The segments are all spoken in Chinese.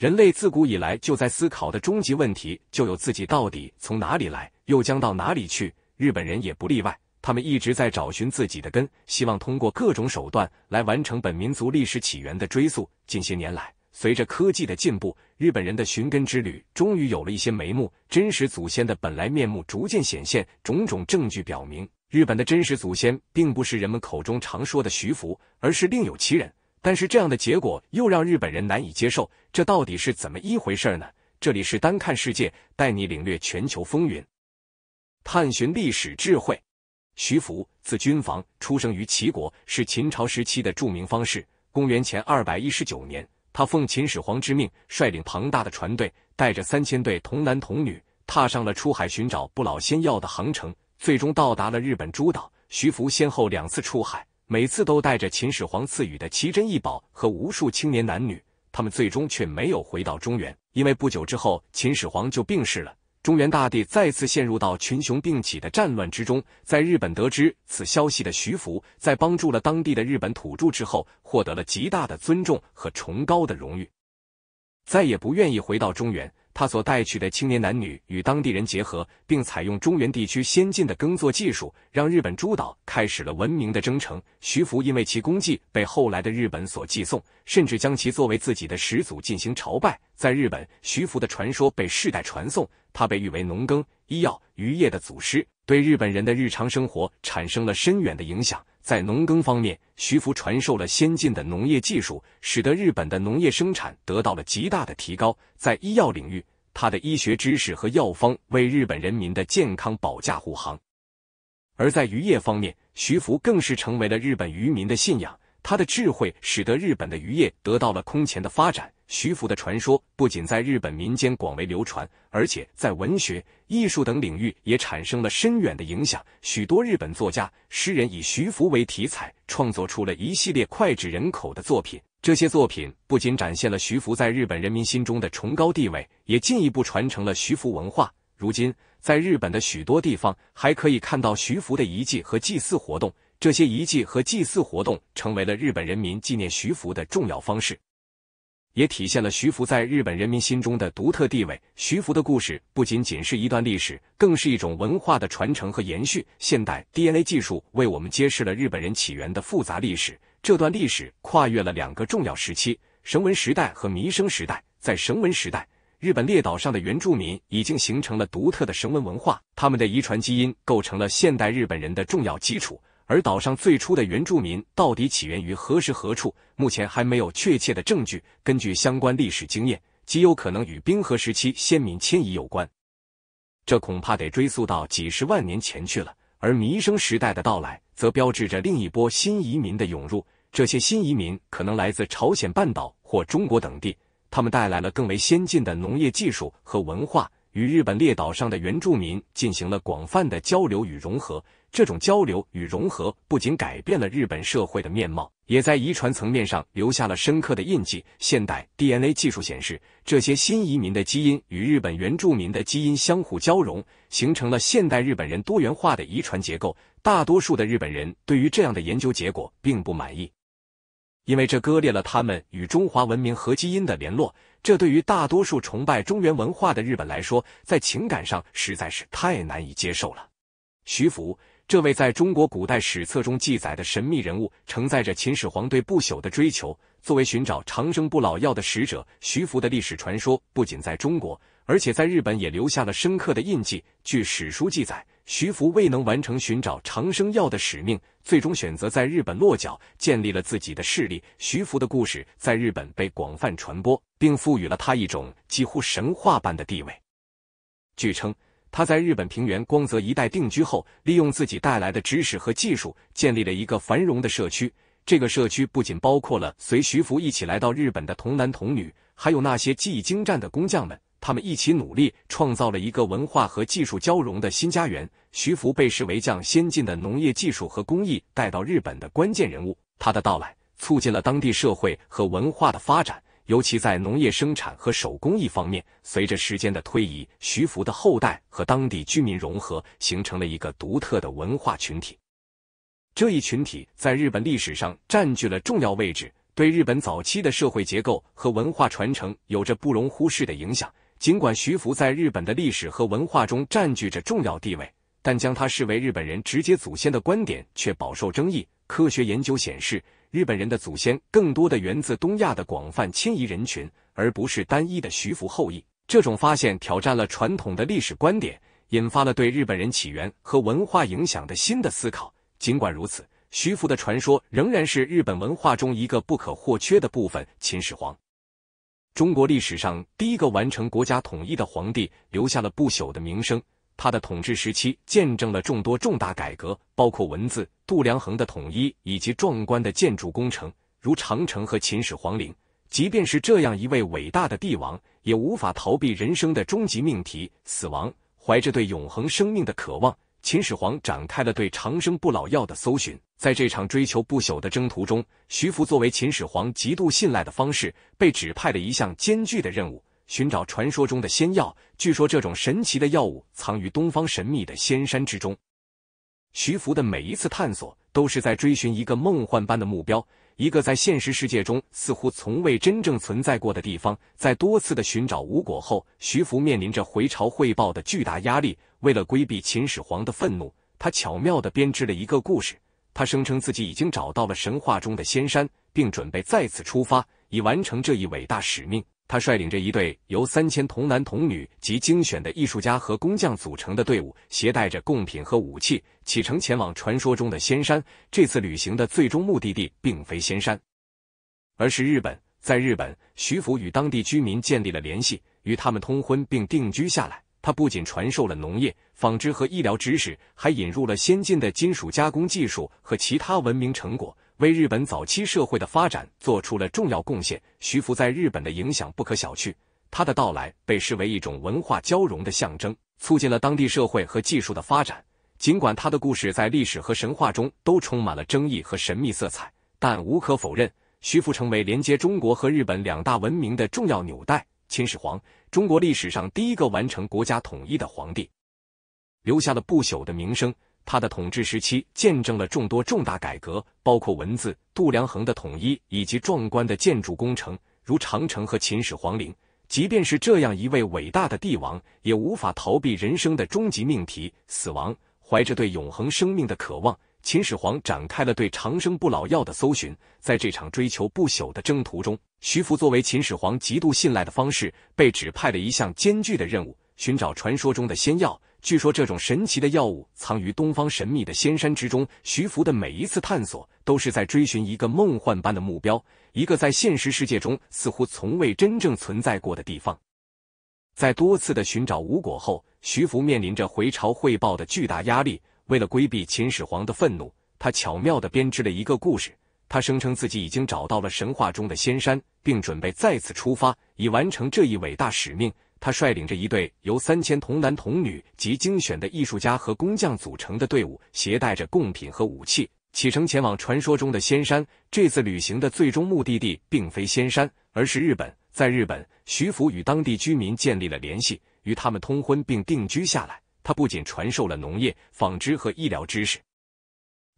人类自古以来就在思考的终极问题，就有自己到底从哪里来，又将到哪里去。日本人也不例外，他们一直在找寻自己的根，希望通过各种手段来完成本民族历史起源的追溯。近些年来，随着科技的进步，日本人的寻根之旅终于有了一些眉目，真实祖先的本来面目逐渐显现。种种证据表明，日本的真实祖先并不是人们口中常说的徐福，而是另有其人。但是这样的结果又让日本人难以接受，这到底是怎么一回事呢？这里是单看世界，带你领略全球风云，探寻历史智慧。徐福，字君房，出生于齐国，是秦朝时期的著名方士。公元前二百一十九年，他奉秦始皇之命，率领庞大的船队，带着三千对童男童女，踏上了出海寻找不老仙药的航程，最终到达了日本诸岛。徐福先后两次出海。每次都带着秦始皇赐予的奇珍异宝和无数青年男女，他们最终却没有回到中原，因为不久之后秦始皇就病逝了。中原大地再次陷入到群雄并起的战乱之中。在日本得知此消息的徐福，在帮助了当地的日本土著之后，获得了极大的尊重和崇高的荣誉，再也不愿意回到中原。他所带去的青年男女与当地人结合，并采用中原地区先进的耕作技术，让日本诸岛开始了文明的征程。徐福因为其功绩被后来的日本所寄送，甚至将其作为自己的始祖进行朝拜。在日本，徐福的传说被世代传颂，他被誉为农耕、医药、渔业的祖师，对日本人的日常生活产生了深远的影响。在农耕方面，徐福传授了先进的农业技术，使得日本的农业生产得到了极大的提高。在医药领域，他的医学知识和药方为日本人民的健康保驾护航。而在渔业方面，徐福更是成为了日本渔民的信仰。他的智慧使得日本的渔业得到了空前的发展。徐福的传说不仅在日本民间广为流传，而且在文学、艺术等领域也产生了深远的影响。许多日本作家、诗人以徐福为题材，创作出了一系列脍炙人口的作品。这些作品不仅展现了徐福在日本人民心中的崇高地位，也进一步传承了徐福文化。如今，在日本的许多地方，还可以看到徐福的遗迹和祭祀活动。这些遗迹和祭祀活动成为了日本人民纪念徐福的重要方式，也体现了徐福在日本人民心中的独特地位。徐福的故事不仅仅是一段历史，更是一种文化的传承和延续。现代 DNA 技术为我们揭示了日本人起源的复杂历史，这段历史跨越了两个重要时期：绳文时代和弥生时代。在绳文时代，日本列岛上的原住民已经形成了独特的绳文文化，他们的遗传基因构成了现代日本人的重要基础。而岛上最初的原住民到底起源于何时何处？目前还没有确切的证据。根据相关历史经验，极有可能与冰河时期先民迁移有关。这恐怕得追溯到几十万年前去了。而弥生时代的到来，则标志着另一波新移民的涌入。这些新移民可能来自朝鲜半岛或中国等地，他们带来了更为先进的农业技术和文化，与日本列岛上的原住民进行了广泛的交流与融合。这种交流与融合不仅改变了日本社会的面貌，也在遗传层面上留下了深刻的印记。现代 DNA 技术显示，这些新移民的基因与日本原住民的基因相互交融，形成了现代日本人多元化的遗传结构。大多数的日本人对于这样的研究结果并不满意，因为这割裂了他们与中华文明和基因的联络。这对于大多数崇拜中原文化的日本来说，在情感上实在是太难以接受了。徐福。这位在中国古代史册中记载的神秘人物，承载着秦始皇对不朽的追求。作为寻找长生不老药的使者，徐福的历史传说不仅在中国，而且在日本也留下了深刻的印记。据史书记载，徐福未能完成寻找长生药的使命，最终选择在日本落脚，建立了自己的势力。徐福的故事在日本被广泛传播，并赋予了他一种几乎神话般的地位。据称。他在日本平原光泽一带定居后，利用自己带来的知识和技术，建立了一个繁荣的社区。这个社区不仅包括了随徐福一起来到日本的童男童女，还有那些技艺精湛的工匠们。他们一起努力，创造了一个文化和技术交融的新家园。徐福被视为将先进的农业技术和工艺带到日本的关键人物。他的到来促进了当地社会和文化的发展。尤其在农业生产和手工艺方面，随着时间的推移，徐福的后代和当地居民融合，形成了一个独特的文化群体。这一群体在日本历史上占据了重要位置，对日本早期的社会结构和文化传承有着不容忽视的影响。尽管徐福在日本的历史和文化中占据着重要地位，但将他视为日本人直接祖先的观点却饱受争议。科学研究显示。日本人的祖先更多的源自东亚的广泛迁移人群，而不是单一的徐福后裔。这种发现挑战了传统的历史观点，引发了对日本人起源和文化影响的新的思考。尽管如此，徐福的传说仍然是日本文化中一个不可或缺的部分。秦始皇，中国历史上第一个完成国家统一的皇帝，留下了不朽的名声。他的统治时期见证了众多重大改革，包括文字、度量衡的统一以及壮观的建筑工程，如长城和秦始皇陵。即便是这样一位伟大的帝王，也无法逃避人生的终极命题——死亡。怀着对永恒生命的渴望，秦始皇展开了对长生不老药的搜寻。在这场追求不朽的征途中，徐福作为秦始皇极度信赖的方式，被指派了一项艰巨的任务。寻找传说中的仙药，据说这种神奇的药物藏于东方神秘的仙山之中。徐福的每一次探索都是在追寻一个梦幻般的目标，一个在现实世界中似乎从未真正存在过的地方。在多次的寻找无果后，徐福面临着回朝汇报的巨大压力。为了规避秦始皇的愤怒，他巧妙的编织了一个故事。他声称自己已经找到了神话中的仙山，并准备再次出发，以完成这一伟大使命。他率领着一队由三千童男童女及精选的艺术家和工匠组成的队伍，携带着贡品和武器，启程前往传说中的仙山。这次旅行的最终目的地并非仙山，而是日本。在日本，徐福与当地居民建立了联系，与他们通婚并定居下来。他不仅传授了农业、纺织和医疗知识，还引入了先进的金属加工技术和其他文明成果。为日本早期社会的发展做出了重要贡献，徐福在日本的影响不可小觑。他的到来被视为一种文化交融的象征，促进了当地社会和技术的发展。尽管他的故事在历史和神话中都充满了争议和神秘色彩，但无可否认，徐福成为连接中国和日本两大文明的重要纽带。秦始皇，中国历史上第一个完成国家统一的皇帝，留下了不朽的名声。他的统治时期见证了众多重大改革，包括文字、度量衡的统一以及壮观的建筑工程，如长城和秦始皇陵。即便是这样一位伟大的帝王，也无法逃避人生的终极命题——死亡。怀着对永恒生命的渴望，秦始皇展开了对长生不老药的搜寻。在这场追求不朽的征途中，徐福作为秦始皇极度信赖的方式，被指派了一项艰巨的任务：寻找传说中的仙药。据说这种神奇的药物藏于东方神秘的仙山之中。徐福的每一次探索都是在追寻一个梦幻般的目标，一个在现实世界中似乎从未真正存在过的地方。在多次的寻找无果后，徐福面临着回朝汇报的巨大压力。为了规避秦始皇的愤怒，他巧妙地编织了一个故事。他声称自己已经找到了神话中的仙山，并准备再次出发，以完成这一伟大使命。他率领着一队由三千童男童女及精选的艺术家和工匠组成的队伍，携带着贡品和武器启程前往传说中的仙山。这次旅行的最终目的地并非仙山，而是日本。在日本，徐福与当地居民建立了联系，与他们通婚并定居下来。他不仅传授了农业、纺织和医疗知识，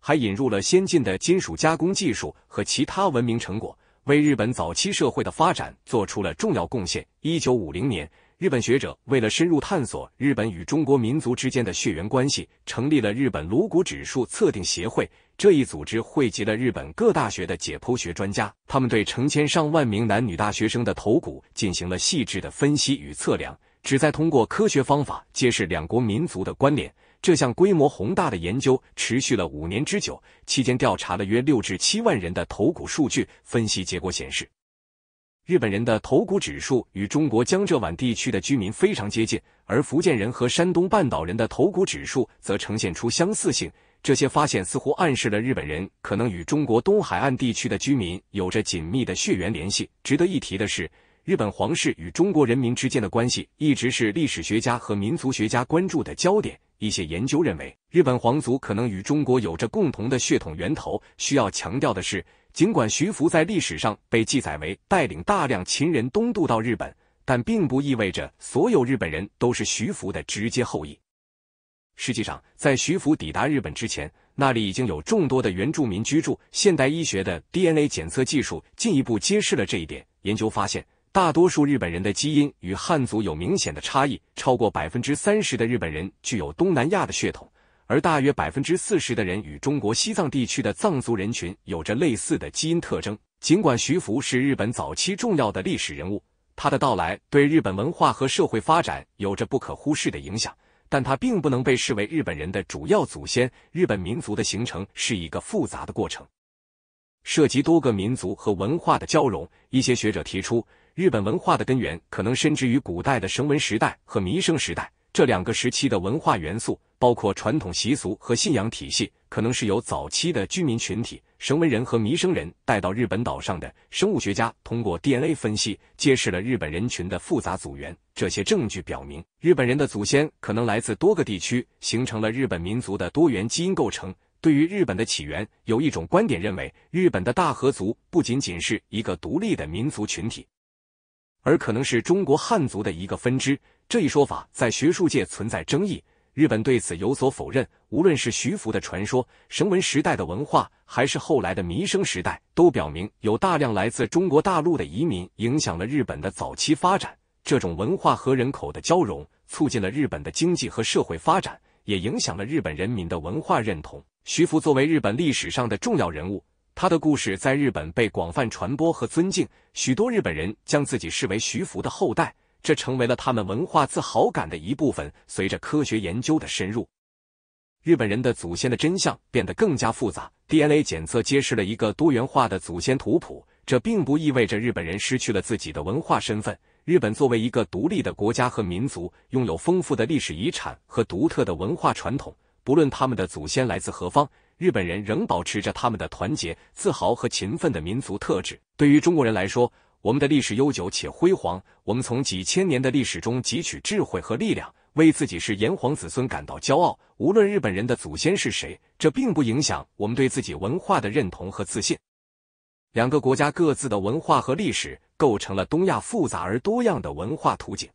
还引入了先进的金属加工技术和其他文明成果，为日本早期社会的发展做出了重要贡献。一九五零年。日本学者为了深入探索日本与中国民族之间的血缘关系，成立了日本颅骨指数测定协会。这一组织汇集了日本各大学的解剖学专家，他们对成千上万名男女大学生的头骨进行了细致的分析与测量，旨在通过科学方法揭示两国民族的关联。这项规模宏大的研究持续了五年之久，期间调查了约六至七万人的头骨数据。分析结果显示。日本人的头骨指数与中国江浙皖地区的居民非常接近，而福建人和山东半岛人的头骨指数则呈现出相似性。这些发现似乎暗示了日本人可能与中国东海岸地区的居民有着紧密的血缘联系。值得一提的是，日本皇室与中国人民之间的关系一直是历史学家和民族学家关注的焦点。一些研究认为，日本皇族可能与中国有着共同的血统源头。需要强调的是。尽管徐福在历史上被记载为带领大量秦人东渡到日本，但并不意味着所有日本人都是徐福的直接后裔。实际上，在徐福抵达日本之前，那里已经有众多的原住民居住。现代医学的 DNA 检测技术进一步揭示了这一点。研究发现，大多数日本人的基因与汉族有明显的差异，超过百分之三十的日本人具有东南亚的血统。而大约百分之四十的人与中国西藏地区的藏族人群有着类似的基因特征。尽管徐福是日本早期重要的历史人物，他的到来对日本文化和社会发展有着不可忽视的影响，但他并不能被视为日本人的主要祖先。日本民族的形成是一个复杂的过程，涉及多个民族和文化的交融。一些学者提出，日本文化的根源可能深植于古代的绳文时代和弥生时代。这两个时期的文化元素，包括传统习俗和信仰体系，可能是由早期的居民群体绳文人和弥生人带到日本岛上的。生物学家通过 DNA 分析揭示了日本人群的复杂组源。这些证据表明，日本人的祖先可能来自多个地区，形成了日本民族的多元基因构成。对于日本的起源，有一种观点认为，日本的大和族不仅仅是一个独立的民族群体。而可能是中国汉族的一个分支，这一说法在学术界存在争议。日本对此有所否认。无论是徐福的传说、绳文时代的文化，还是后来的弥生时代，都表明有大量来自中国大陆的移民影响了日本的早期发展。这种文化和人口的交融，促进了日本的经济和社会发展，也影响了日本人民的文化认同。徐福作为日本历史上的重要人物。他的故事在日本被广泛传播和尊敬，许多日本人将自己视为徐福的后代，这成为了他们文化自豪感的一部分。随着科学研究的深入，日本人的祖先的真相变得更加复杂。DNA 检测揭示了一个多元化的祖先图谱，这并不意味着日本人失去了自己的文化身份。日本作为一个独立的国家和民族，拥有丰富的历史遗产和独特的文化传统，不论他们的祖先来自何方。日本人仍保持着他们的团结、自豪和勤奋的民族特质。对于中国人来说，我们的历史悠久且辉煌，我们从几千年的历史中汲取智慧和力量，为自己是炎黄子孙感到骄傲。无论日本人的祖先是谁，这并不影响我们对自己文化的认同和自信。两个国家各自的文化和历史构成了东亚复杂而多样的文化图景。